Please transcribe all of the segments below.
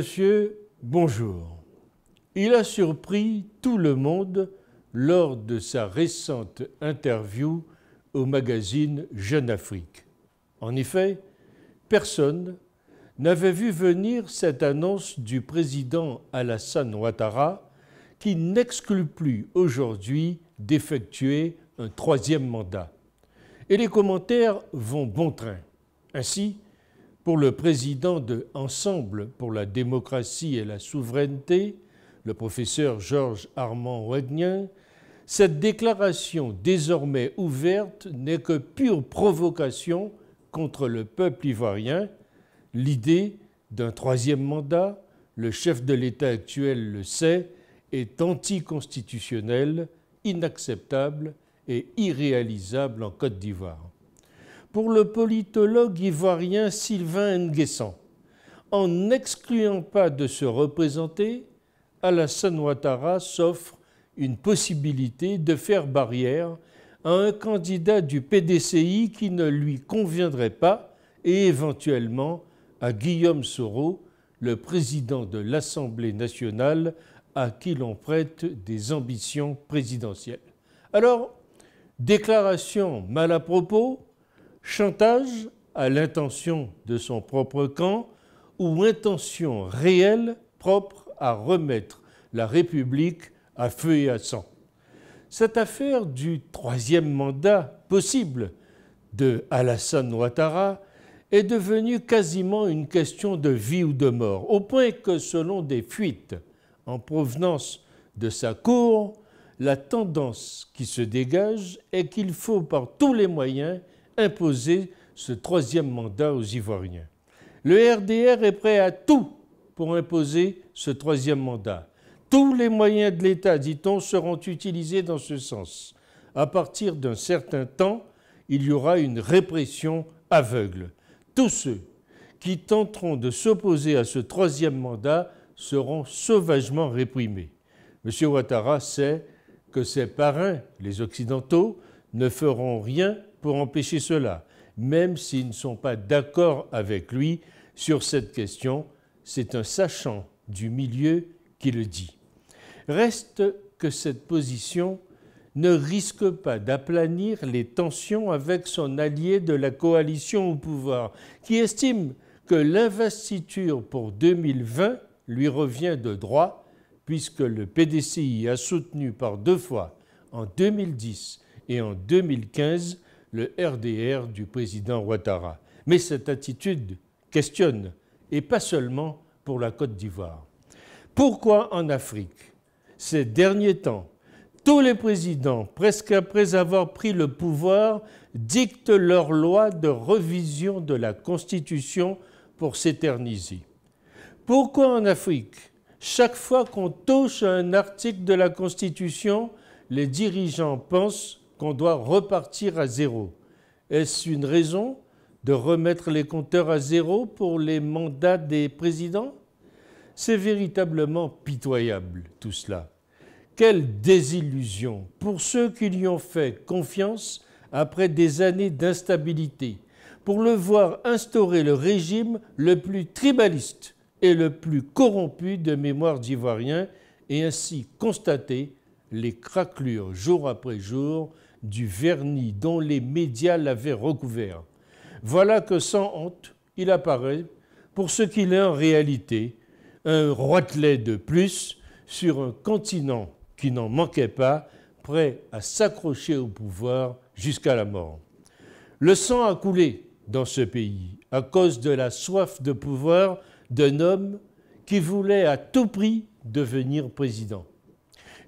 Monsieur, bonjour. Il a surpris tout le monde lors de sa récente interview au magazine Jeune Afrique. En effet, personne n'avait vu venir cette annonce du président Alassane Ouattara qui n'exclut plus aujourd'hui d'effectuer un troisième mandat. Et les commentaires vont bon train. Ainsi, pour le président de Ensemble pour la démocratie et la souveraineté, le professeur Georges Armand rodnien cette déclaration désormais ouverte n'est que pure provocation contre le peuple ivoirien. L'idée d'un troisième mandat, le chef de l'État actuel le sait, est anticonstitutionnelle, inacceptable et irréalisable en Côte d'Ivoire pour le politologue ivoirien Sylvain Nguessan, en n'excluant pas de se représenter, Alassane Ouattara s'offre une possibilité de faire barrière à un candidat du PDCI qui ne lui conviendrait pas et éventuellement à Guillaume Soro, le président de l'Assemblée nationale à qui l'on prête des ambitions présidentielles. Alors, déclaration mal à propos, chantage à l'intention de son propre camp ou intention réelle propre à remettre la République à feu et à sang. Cette affaire du troisième mandat possible de Alassane Ouattara est devenue quasiment une question de vie ou de mort, au point que selon des fuites en provenance de sa cour, la tendance qui se dégage est qu'il faut par tous les moyens imposer ce troisième mandat aux Ivoiriens. Le RDR est prêt à tout pour imposer ce troisième mandat. Tous les moyens de l'État, dit-on, seront utilisés dans ce sens. À partir d'un certain temps, il y aura une répression aveugle. Tous ceux qui tenteront de s'opposer à ce troisième mandat seront sauvagement réprimés. M. Ouattara sait que ses parrains, les Occidentaux, ne feront rien pour empêcher cela, même s'ils ne sont pas d'accord avec lui sur cette question. C'est un sachant du milieu qui le dit. Reste que cette position ne risque pas d'aplanir les tensions avec son allié de la coalition au pouvoir, qui estime que l'investiture pour 2020 lui revient de droit, puisque le PDCI a soutenu par deux fois, en 2010 et en 2015, le RDR du président Ouattara. Mais cette attitude questionne, et pas seulement pour la Côte d'Ivoire. Pourquoi en Afrique, ces derniers temps, tous les présidents, presque après avoir pris le pouvoir, dictent leur loi de revision de la Constitution pour s'éterniser Pourquoi en Afrique, chaque fois qu'on touche à un article de la Constitution, les dirigeants pensent qu'on doit repartir à zéro. Est-ce une raison de remettre les compteurs à zéro pour les mandats des présidents C'est véritablement pitoyable tout cela. Quelle désillusion pour ceux qui lui ont fait confiance après des années d'instabilité, pour le voir instaurer le régime le plus tribaliste et le plus corrompu de mémoire d'Ivoirien et ainsi constater les craquelures jour après jour du vernis dont les médias l'avaient recouvert. Voilà que sans honte, il apparaît, pour ce qu'il est en réalité, un roitelet de plus sur un continent qui n'en manquait pas, prêt à s'accrocher au pouvoir jusqu'à la mort. Le sang a coulé dans ce pays à cause de la soif de pouvoir d'un homme qui voulait à tout prix devenir président.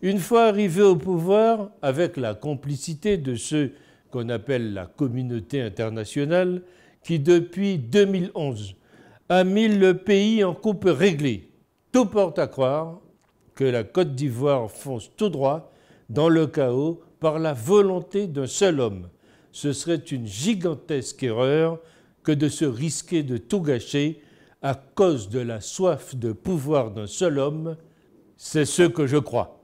Une fois arrivé au pouvoir, avec la complicité de ceux qu'on appelle la communauté internationale, qui depuis 2011 a mis le pays en coupe réglée, tout porte à croire que la Côte d'Ivoire fonce tout droit dans le chaos par la volonté d'un seul homme. Ce serait une gigantesque erreur que de se risquer de tout gâcher à cause de la soif de pouvoir d'un seul homme. C'est ce que je crois.